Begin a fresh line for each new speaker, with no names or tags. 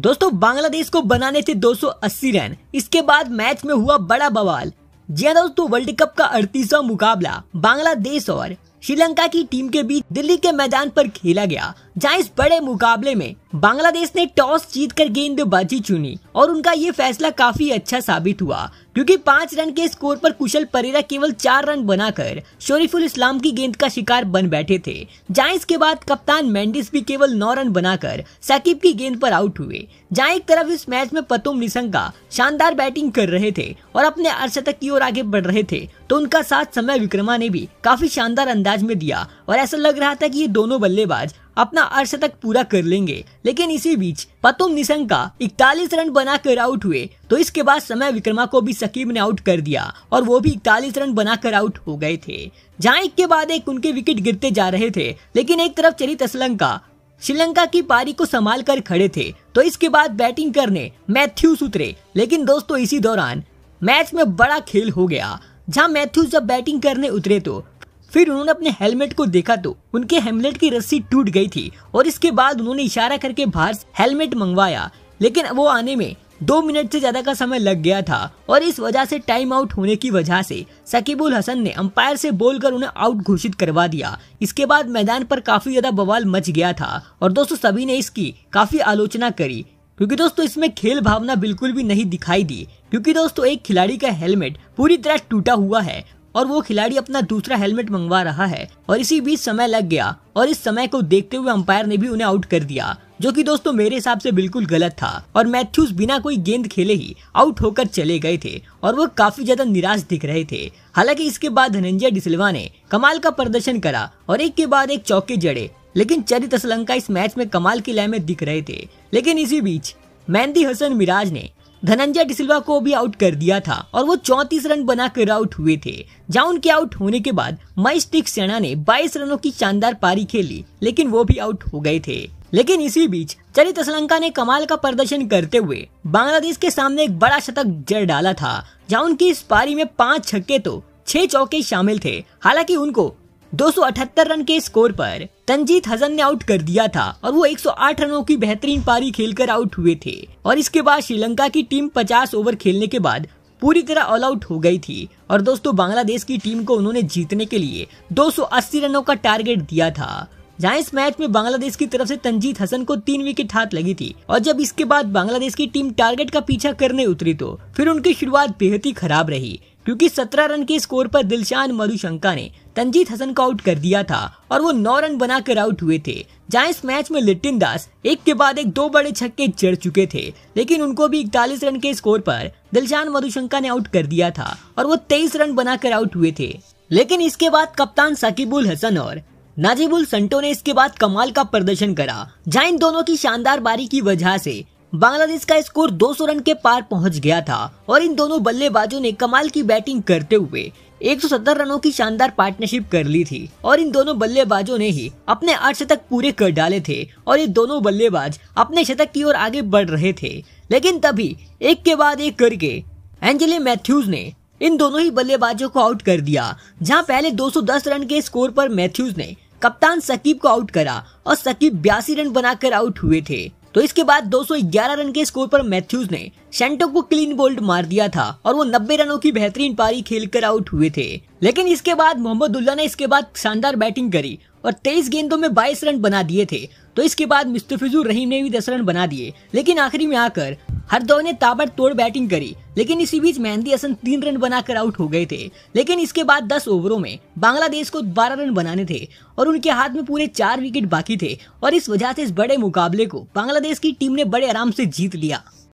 दोस्तों बांग्लादेश को बनाने थे 280 रन इसके बाद मैच में हुआ बड़ा बवाल जी हाँ दोस्तों वर्ल्ड कप का अड़तीसवा मुकाबला बांग्लादेश और श्रीलंका की टीम के बीच दिल्ली के मैदान पर खेला गया जहाँ इस बड़े मुकाबले में बांग्लादेश ने टॉस जीतकर गेंदबाजी चुनी और उनका ये फैसला काफी अच्छा साबित हुआ क्योंकि पांच रन के स्कोर पर कुशल परेरा केवल चार रन बनाकर शरीफुल इस्लाम की गेंद का शिकार बन बैठे थे जहाँ इसके बाद कप्तान मैंडिस भी केवल नौ रन बनाकर साकिब की गेंद पर आउट हुए जहाँ एक तरफ इस मैच में पतुम निशंका शानदार बैटिंग कर रहे थे और अपने अर्शतक की ओर आगे बढ़ रहे थे तो उनका साथ समय विक्रमा ने भी काफी शानदार अंदाज में दिया और ऐसा लग रहा था की ये दोनों बल्लेबाज अपना तक पूरा कर लेंगे लेकिन इसी बीच पतुम निशंका इकतालीस रन बनाकर आउट हुए तो इसके बाद समय विक्रमा को भी सकीब ने आउट कर दिया और वो भी इकतालीस रन बनाकर आउट हो गए थे जहाँ एक के बाद एक उनके विकेट गिरते जा रहे थे लेकिन एक तरफ चरित असलंका श्रीलंका की पारी को संभाल कर खड़े थे तो इसके बाद बैटिंग करने मैथ्यूज उतरे लेकिन दोस्तों इसी दौरान मैच में बड़ा खेल हो गया जहां मैथ्यूज जब बैटिंग करने उतरे तो फिर उन्होंने अपने हेलमेट को देखा तो उनके हेलमेट की रस्सी टूट गई थी और इसके बाद उन्होंने इशारा करके बाहर हेलमेट मंगवाया लेकिन वो आने में दो मिनट से ज्यादा का समय लग गया था और इस वजह से टाइम आउट होने की वजह से सकीबुल हसन ने अंपायर से बोलकर उन्हें आउट घोषित करवा दिया इसके बाद मैदान पर काफी ज्यादा बवाल मच गया था और दोस्तों सभी ने इसकी काफी आलोचना करी क्योंकि दोस्तों इसमें खेल भावना बिल्कुल भी नहीं दिखाई दी क्योंकि दोस्तों एक खिलाड़ी का हेलमेट पूरी तरह टूटा हुआ है और वो खिलाड़ी अपना दूसरा हेलमेट मंगवा रहा है और इसी बीच समय लग गया और इस समय को देखते हुए अंपायर ने भी उन्हें आउट कर दिया जो कि दोस्तों मेरे हिसाब से बिल्कुल गलत था और मैथ्यूज बिना कोई गेंद खेले ही आउट होकर चले गए थे और वो काफी ज्यादा निराश दिख रहे थे हालांकि इसके बाद धनंजय डिसलवा ने कमाल का प्रदर्शन करा और एक के बाद एक चौके जड़े लेकिन चरित असलंका इस मैच में कमाल की लय में दिख रहे थे लेकिन इसी बीच मेहंदी हसन मिराज ने धनंजय डिसिल्वा को भी आउट कर दिया था और वो चौंतीस रन बनाकर आउट हुए थे जहां उनके आउट होने के बाद मैस्टिक सेना ने 22 रनों की शानदार पारी खेली लेकिन वो भी आउट हो गए थे लेकिन इसी बीच चरित श्रीलंका ने कमाल का प्रदर्शन करते हुए बांग्लादेश के सामने एक बड़ा शतक जड़ डाला था जहां उनकी इस पारी में पांच छक्के तो छह चौके शामिल थे हालांकि उनको 278 रन के स्कोर पर तंजीत हजन ने आउट कर दिया था और वो 108 रनों की बेहतरीन पारी खेलकर आउट हुए थे और इसके बाद श्रीलंका की टीम 50 ओवर खेलने के बाद पूरी तरह ऑल आउट हो गई थी और दोस्तों बांग्लादेश की टीम को उन्होंने जीतने के लिए 280 रनों का टारगेट दिया था जहां इस मैच में बांग्लादेश की तरफ से तंजीत हसन को तीन विकेट हाथ लगी थी और जब इसके बाद बांग्लादेश की टीम टारगेट का पीछा करने उतरी तो फिर उनकी शुरुआत बेहद ही खराब रही क्योंकि 17 रन के स्कोर पर दिलशान मधुशंका ने तंजीत हसन को आउट कर दिया था और वो नौ रन बनाकर आउट हुए थे जहां इस मैच में लिटिन दास एक के बाद एक दो बड़े छक्के चढ़ चुके थे लेकिन उनको भी इकतालीस रन के स्कोर पर दिलशान मधुशंका ने आउट कर दिया था और वो तेईस रन बनाकर आउट हुए थे लेकिन इसके बाद कप्तान सकीबुल हसन और नाजीबुल संटो ने इसके बाद कमाल का प्रदर्शन करा जहाँ इन दोनों की शानदार बारी की वजह से बांग्लादेश का स्कोर 200 रन के पार पहुंच गया था और इन दोनों बल्लेबाजों ने कमाल की बैटिंग करते हुए 170 रनों की शानदार पार्टनरशिप कर ली थी और इन दोनों बल्लेबाजों ने ही अपने आठ शतक पूरे कर डाले थे और ये दोनों बल्लेबाज अपने शतक की ओर आगे बढ़ रहे थे लेकिन तभी एक के बाद एक करके एंजेलिन मैथ्यूज ने इन दोनों ही बल्लेबाजों को आउट कर दिया जहां पहले 210 रन के स्कोर पर मैथ्यूज ने कप्तान सकीब को आउट करा और सकीब बयासी रन बनाकर आउट हुए थे तो इसके बाद 211 रन के स्कोर पर मैथ्यूज ने सेंटो को क्लीन बोल्ड मार दिया था और वो 90 रनों की बेहतरीन पारी खेलकर आउट हुए थे लेकिन इसके बाद मोहम्मदुल्ला ने इसके बाद शानदार बैटिंग करी और 23 गेंदों में 22 रन बना दिए थे तो इसके बाद मुस्तफिजुर रहीम ने भी 10 रन बना दिए लेकिन आखिरी में आकर हरदौव ने ताबड़तोड़ बैटिंग करी लेकिन इसी बीच मेहंदी हसन तीन रन बनाकर आउट हो गए थे लेकिन इसके बाद 10 ओवरों में बांग्लादेश को 12 रन बनाने थे और उनके हाथ में पूरे चार विकेट बाकी थे और इस वजह से इस बड़े मुकाबले को बांग्लादेश की टीम ने बड़े आराम से जीत लिया